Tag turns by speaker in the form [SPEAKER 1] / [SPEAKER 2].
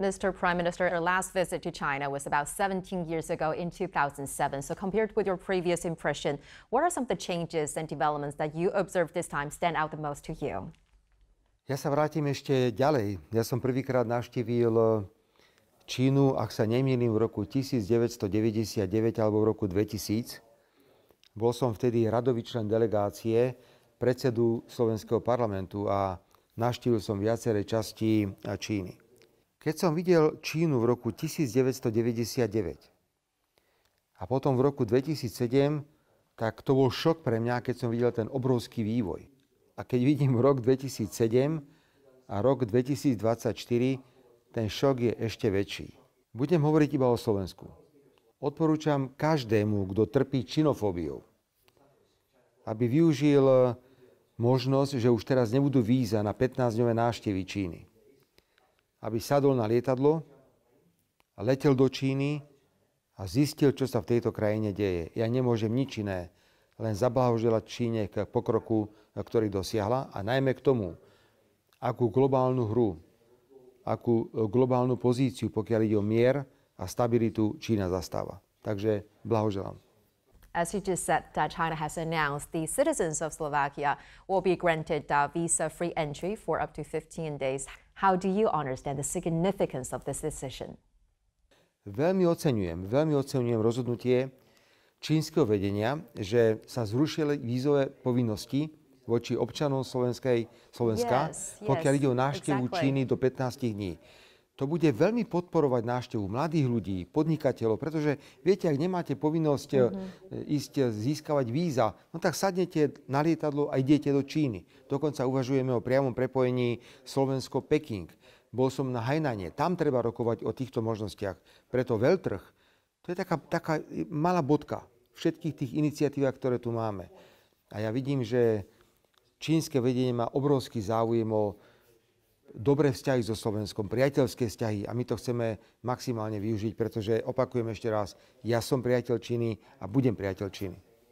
[SPEAKER 1] Mr. Prime Minister, your last visit to China was about 17 years ago in 2007. So, compared with your previous impression, what are some of the changes and developments that you observed this time stand out the most to you?
[SPEAKER 2] Ja sa vrátim ešte ďalej. Ja som prvýkrát navštívil Čínu, ak sa nemýlim, v roku 1999 alebo v roku 2000. Bol som vtedy radový člen delegácie predsedu Slovenského parlamentu a navštívil som viaceré časti Číny. Keď som videl Čínu v roku 1999 a potom v roku 2007, tak to bol šok pre mňa, keď som videl ten obrovský vývoj. A keď vidím rok 2007 a rok 2024, ten šok je ešte väčší. Budem hovoriť iba o Slovensku. Odporúčam každému, kto trpí činofóbiou, aby využil možnosť, že už teraz nebudú víza na 15-dňové návštevy Číny aby sadol na lietadlo a letel do Číny a zistil, čo sa v tejto krajine deje. Ja nemôžem nič iné, len zablahoželať Číne k pokroku, ktorý dosiahla a najmä k tomu, akú globálnu hru, akú e, globálnu pozíciu, pokiaľ ide o mier a stabilitu, Čína zastáva. Takže blahoželám.
[SPEAKER 1] As you just said, uh, China has announced the citizens of Slovakia will be granted uh, visa-free entry for up to 15 days. How do you understand the significance of this decision?
[SPEAKER 2] Veľmi oceňujem, veľmi oceňujem rozhodnutie čínskeho vedenia, že sa zrušili vízové povinnosti voči občanom Slovenskej, Slovenska, yes, yes, pokiaľ ide o návštevu exactly. Číny do 15 dní. to bude veľmi podporovať návštevu mladých ľudí, podnikateľov, pretože viete, ak nemáte povinnosť eh, mm-hmm. ísť eh, získavať víza, no tak sadnete na lietadlo a idete do Číny. Dokonca uvažujeme o priamom prepojení Slovensko-Peking. Bol som na Hajnane, tam treba rokovať o týchto možnostiach. Preto veľtrh, to je taká, taká eh, malá bodka všetkých tých iniciatívach, ktoré tu máme. A ja vidím, že čínske vedenie má obrovský záujem o dobré vzťahy so Slovenskom, priateľské vzťahy a my to chceme maximálne využiť, pretože opakujem ešte raz, ja som priateľ Číny a budem priateľ Číny.